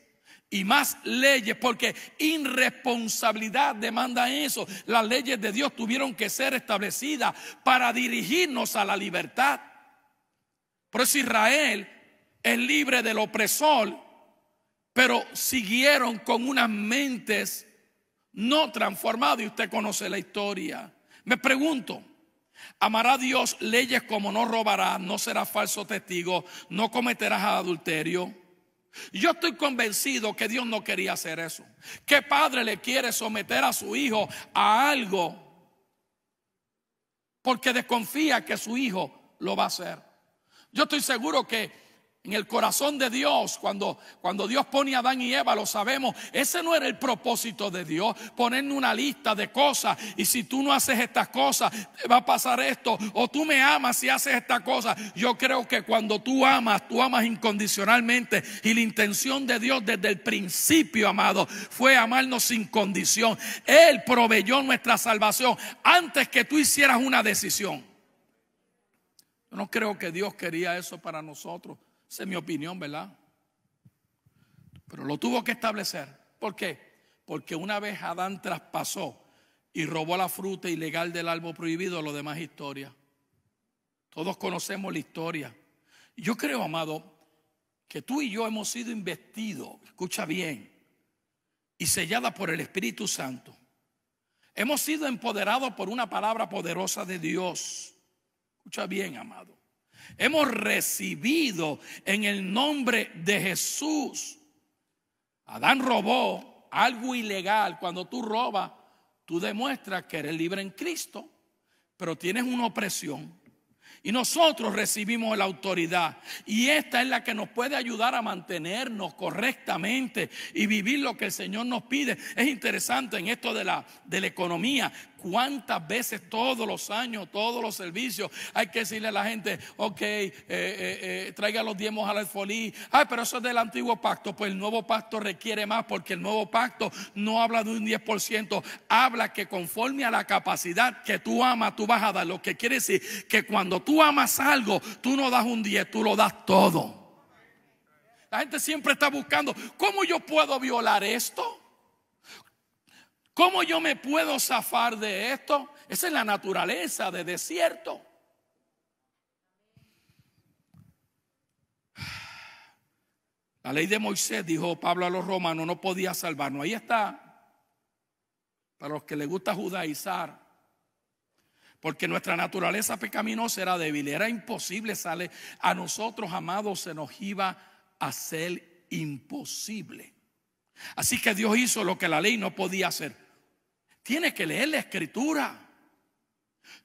y más leyes, porque irresponsabilidad demanda eso. Las leyes de Dios tuvieron que ser establecidas para dirigirnos a la libertad. Por eso Israel es libre del opresor, pero siguieron con unas mentes no transformadas y usted conoce la historia. Me pregunto, Amará Dios leyes como no robarás, no serás falso testigo, no cometerás adulterio. Yo estoy convencido que Dios no quería hacer eso. ¿Qué padre le quiere someter a su hijo a algo? Porque desconfía que su hijo lo va a hacer. Yo estoy seguro que en el corazón de Dios, cuando, cuando Dios pone a Adán y Eva, lo sabemos, ese no era el propósito de Dios, ponerme una lista de cosas y si tú no haces estas cosas, te va a pasar esto, o tú me amas si haces estas cosas. Yo creo que cuando tú amas, tú amas incondicionalmente y la intención de Dios desde el principio, amado, fue amarnos sin condición. Él proveyó nuestra salvación antes que tú hicieras una decisión. Yo no creo que Dios quería eso para nosotros esa es mi opinión, ¿verdad? Pero lo tuvo que establecer. ¿Por qué? Porque una vez Adán traspasó y robó la fruta ilegal del árbol prohibido, lo demás historia. Todos conocemos la historia. Yo creo, amado, que tú y yo hemos sido investidos, escucha bien, y sellados por el Espíritu Santo. Hemos sido empoderados por una palabra poderosa de Dios. Escucha bien, amado. Hemos recibido en el nombre de Jesús. Adán robó algo ilegal. Cuando tú robas, tú demuestras que eres libre en Cristo, pero tienes una opresión. Y nosotros recibimos la autoridad. Y esta es la que nos puede ayudar a mantenernos correctamente y vivir lo que el Señor nos pide. Es interesante en esto de la, de la economía cuántas veces todos los años, todos los servicios, hay que decirle a la gente, ok, eh, eh, eh, traiga los diezmos al folí. ay, pero eso es del antiguo pacto, pues el nuevo pacto requiere más porque el nuevo pacto no habla de un 10%, habla que conforme a la capacidad que tú amas, tú vas a dar, lo que quiere decir que cuando tú amas algo, tú no das un 10, tú lo das todo. La gente siempre está buscando, ¿cómo yo puedo violar esto? ¿Cómo yo me puedo zafar de esto? Esa es la naturaleza de desierto. La ley de Moisés, dijo Pablo a los romanos, no podía salvarnos. Ahí está, para los que les gusta judaizar, porque nuestra naturaleza pecaminosa era débil, era imposible, salir. A nosotros, amados, se nos iba a ser imposible. Así que Dios hizo lo que la ley no podía hacer. Tiene que leer la escritura.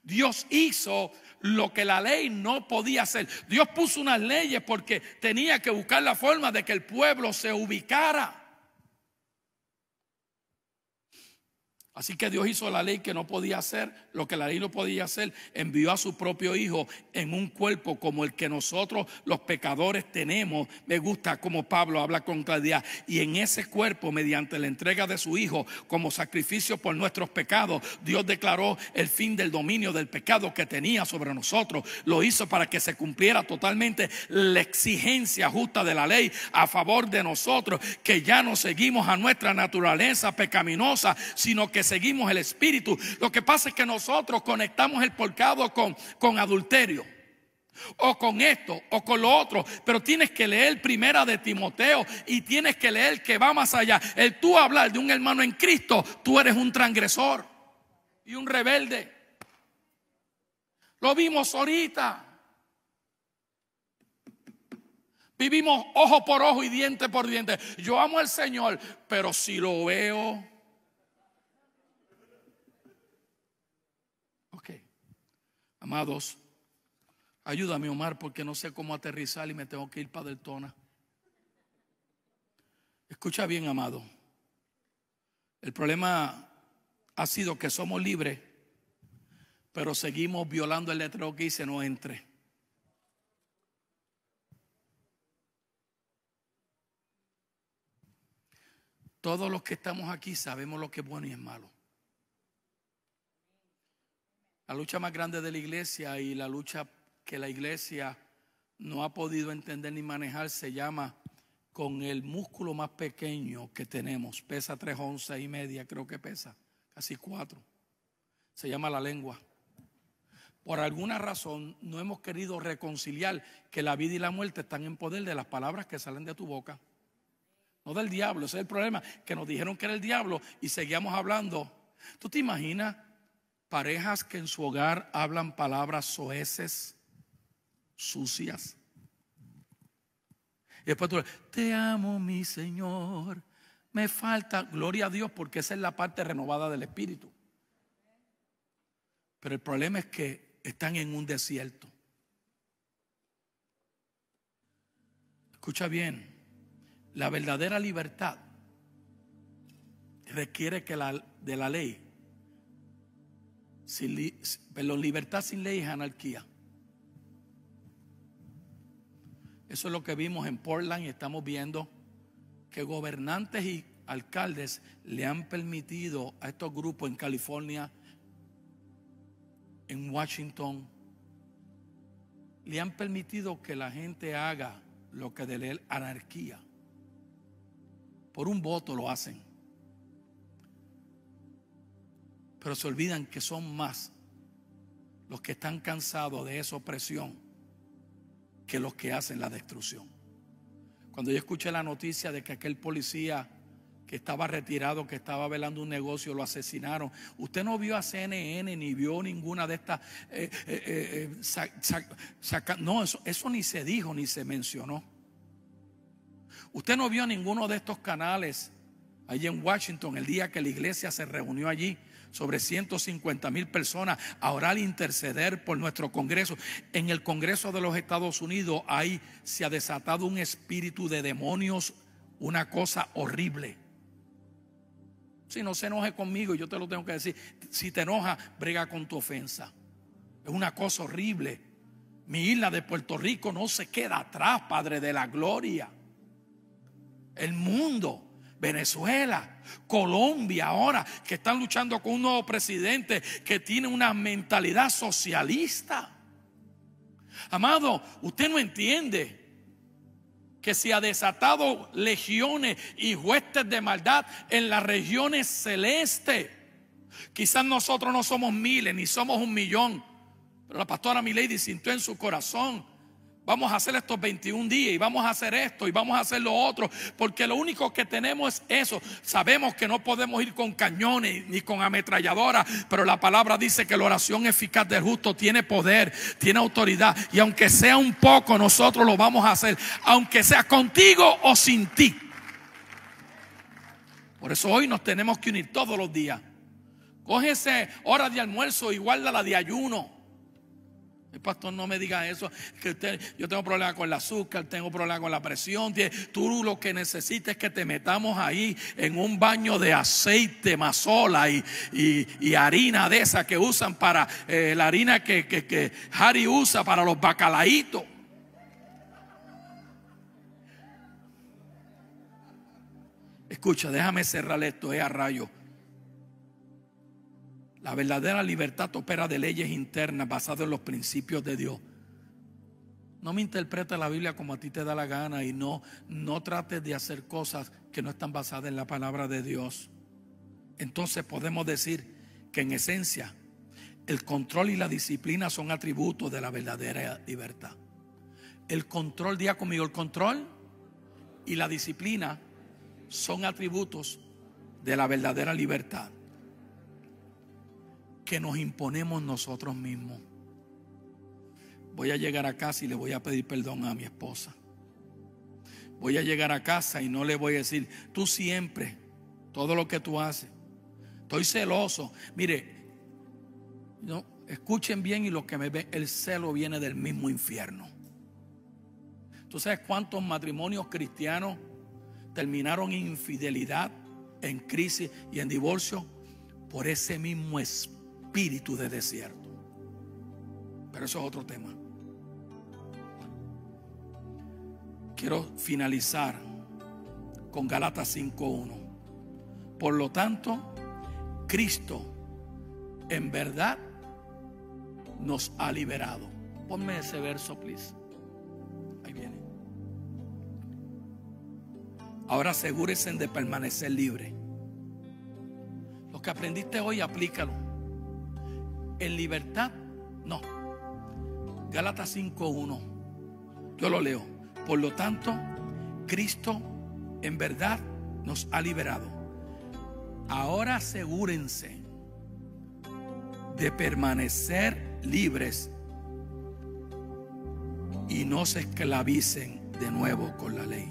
Dios hizo lo que la ley no podía hacer. Dios puso unas leyes porque tenía que buscar la forma de que el pueblo se ubicara. Así que Dios hizo la ley que no podía hacer, lo que la ley no podía hacer, envió a su propio Hijo en un cuerpo como el que nosotros los pecadores tenemos. Me gusta como Pablo habla con claridad. Y en ese cuerpo, mediante la entrega de su Hijo como sacrificio por nuestros pecados, Dios declaró el fin del dominio del pecado que tenía sobre nosotros. Lo hizo para que se cumpliera totalmente la exigencia justa de la ley a favor de nosotros, que ya no seguimos a nuestra naturaleza pecaminosa, sino que seguimos el Espíritu. Lo que pasa es que nosotros conectamos el porcado con, con adulterio. O con esto, o con lo otro. Pero tienes que leer primera de Timoteo y tienes que leer que va más allá. El tú hablar de un hermano en Cristo, tú eres un transgresor y un rebelde. Lo vimos ahorita. Vivimos ojo por ojo y diente por diente. Yo amo al Señor, pero si lo veo Amados, ayúdame Omar porque no sé cómo aterrizar y me tengo que ir para Deltona. Escucha bien, amado. El problema ha sido que somos libres, pero seguimos violando el letrero que dice no entre. Todos los que estamos aquí sabemos lo que es bueno y es malo. La lucha más grande de la iglesia y la lucha que la iglesia no ha podido entender ni manejar se llama con el músculo más pequeño que tenemos. Pesa tres once y media, creo que pesa, casi cuatro. Se llama la lengua. Por alguna razón no hemos querido reconciliar que la vida y la muerte están en poder de las palabras que salen de tu boca. No del diablo, ese es el problema, que nos dijeron que era el diablo y seguíamos hablando. ¿Tú te imaginas parejas que en su hogar hablan palabras soeces, sucias. Y después tú te amo mi Señor, me falta, gloria a Dios, porque esa es la parte renovada del Espíritu. Pero el problema es que están en un desierto. Escucha bien, la verdadera libertad requiere que la, de la ley sin, libertad sin ley es anarquía. Eso es lo que vimos en Portland y estamos viendo que gobernantes y alcaldes le han permitido a estos grupos en California, en Washington, le han permitido que la gente haga lo que de leer anarquía. Por un voto lo hacen. pero se olvidan que son más los que están cansados de esa opresión que los que hacen la destrucción. Cuando yo escuché la noticia de que aquel policía que estaba retirado, que estaba velando un negocio, lo asesinaron. Usted no vio a CNN ni vio ninguna de estas... Eh, eh, eh, no, eso, eso ni se dijo ni se mencionó. Usted no vio ninguno de estos canales allí en Washington el día que la iglesia se reunió allí sobre 150 mil personas Ahora al e interceder por nuestro Congreso. En el Congreso de los Estados Unidos ahí se ha desatado un espíritu de demonios, una cosa horrible. Si no se enoje conmigo, yo te lo tengo que decir. Si te enoja, brega con tu ofensa. Es una cosa horrible. Mi isla de Puerto Rico no se queda atrás, Padre de la Gloria. El mundo Venezuela, Colombia ahora, que están luchando con un nuevo presidente que tiene una mentalidad socialista. Amado, usted no entiende que se ha desatado legiones y huestes de maldad en las regiones celestes. Quizás nosotros no somos miles ni somos un millón, pero la pastora Milady sintió en su corazón Vamos a hacer estos 21 días y vamos a hacer esto y vamos a hacer lo otro, porque lo único que tenemos es eso. Sabemos que no podemos ir con cañones ni con ametralladoras, pero la palabra dice que la oración eficaz del justo tiene poder, tiene autoridad, y aunque sea un poco, nosotros lo vamos a hacer, aunque sea contigo o sin ti. Por eso hoy nos tenemos que unir todos los días. Cógese hora de almuerzo y guárdala la de ayuno. El pastor no me diga eso, que yo tengo problemas con el azúcar, tengo problemas con la presión. Tú lo que necesitas es que te metamos ahí en un baño de aceite, masola y, harina de esa que usan para eh, la harina que, que, Harry usa para los bacalaitos. Escucha, déjame cerrar esto, es eh, a rayo. La verdadera libertad opera de leyes internas basadas en los principios de Dios. No me interprete la Biblia como a ti te da la gana y no, no trates de hacer cosas que no están basadas en la palabra de Dios. Entonces podemos decir que en esencia el control y la disciplina son atributos de la verdadera libertad. El control, día conmigo, el control y la disciplina son atributos de la verdadera libertad que nos imponemos nosotros mismos. Voy a llegar a casa y le voy a pedir perdón a mi esposa. Voy a llegar a casa y no le voy a decir, tú siempre, todo lo que tú haces, estoy celoso. Mire, no, escuchen bien y lo que me ven, el celo viene del mismo infierno. ¿Tú sabes cuántos matrimonios cristianos terminaron en infidelidad, en crisis y en divorcio? Por ese mismo espíritu espíritu de desierto. Pero eso es otro tema. Quiero finalizar con Galatas 5.1. Por lo tanto, Cristo en verdad nos ha liberado. Ponme ese verso, please. Ahí viene. Ahora asegúrense de permanecer libre. Lo que aprendiste hoy, aplícalo en libertad, no. Galatas 5.1, yo lo leo. Por lo tanto, Cristo en verdad nos ha liberado. Ahora asegúrense de permanecer libres y no se esclavicen de nuevo con la ley.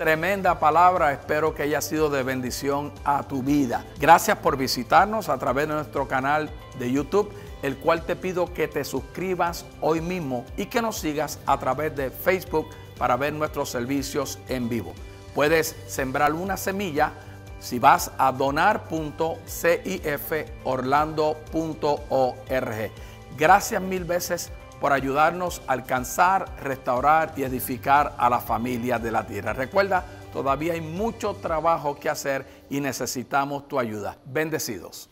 Tremenda palabra, espero que haya sido de bendición a tu vida. Gracias por visitarnos a través de nuestro canal de YouTube, el cual te pido que te suscribas hoy mismo y que nos sigas a través de Facebook para ver nuestros servicios en vivo. Puedes sembrar una semilla si vas a donar.ciforlando.org. Gracias mil veces por ayudarnos a alcanzar, restaurar y edificar a las familias de la tierra. Recuerda, todavía hay mucho trabajo que hacer y necesitamos tu ayuda. Bendecidos.